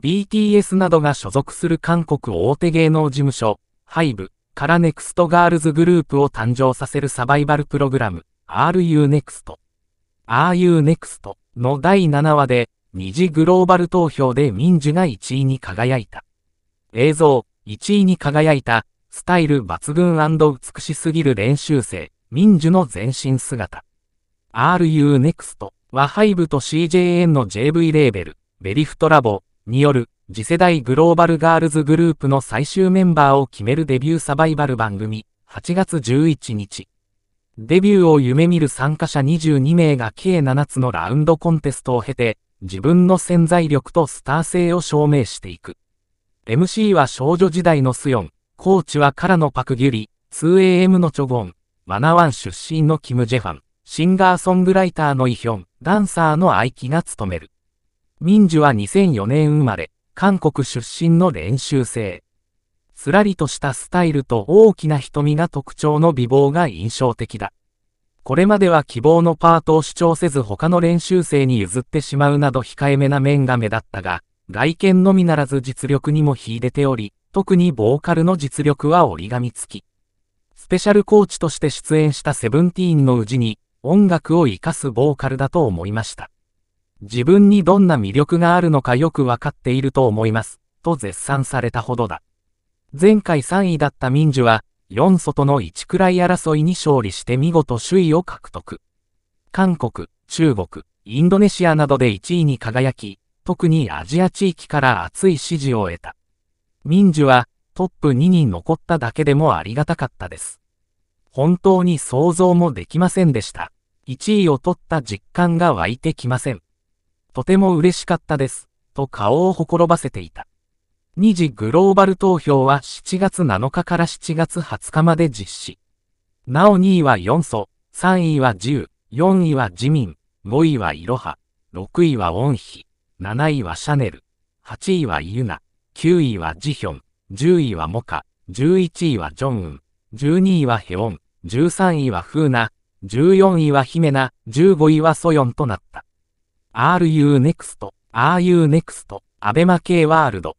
BTS などが所属する韓国大手芸能事務所、HYBE からネクストガールズグループを誕生させるサバイバルプログラム、RUNEXT。RUNEXT の第7話で、二次グローバル投票で民主が1位に輝いた。映像、1位に輝いた、スタイル抜群美しすぎる練習生、民主の全身姿。RUNEXT は HYBE と CJN の JV レーベル、ベリフトラボ、による次世代グローバルガールズグループの最終メンバーを決めるデビューサバイバル番組8月11日。デビューを夢見る参加者22名が計7つのラウンドコンテストを経て自分の潜在力とスター性を証明していく。MC は少女時代のスヨン、コーチはからのパクギュリ、2AM のチョゴン、マナワン出身のキム・ジェファン、シンガーソングライターのイヒョン、ダンサーのアイキが務める。民樹は2004年生まれ、韓国出身の練習生。すらりとしたスタイルと大きな瞳が特徴の美貌が印象的だ。これまでは希望のパートを主張せず他の練習生に譲ってしまうなど控えめな面が目立ったが、外見のみならず実力にも秀でており、特にボーカルの実力は折り紙付き。スペシャルコーチとして出演したセブンティーンのうちに、音楽を活かすボーカルだと思いました。自分にどんな魅力があるのかよくわかっていると思います、と絶賛されたほどだ。前回3位だった民主は、4祖との1くらい争いに勝利して見事首位を獲得。韓国、中国、インドネシアなどで1位に輝き、特にアジア地域から熱い支持を得た。民主はトップ2に残っただけでもありがたかったです。本当に想像もできませんでした。1位を取った実感が湧いてきません。とても嬉しかったです、と顔をほころばせていた。2次グローバル投票は7月7日から7月20日まで実施。なお2位は4層、3位は自由、4位は自民、5位はいろは、6位は恩比、7位はシャネル、8位はユナ、9位はジヒョン、10位はモカ、11位はジョンウン、12位はヘオン、13位はフーナ、14位はヒメナ、15位はソヨンとなった。RUNEXT、RUNEXT、アベマ系ワールド。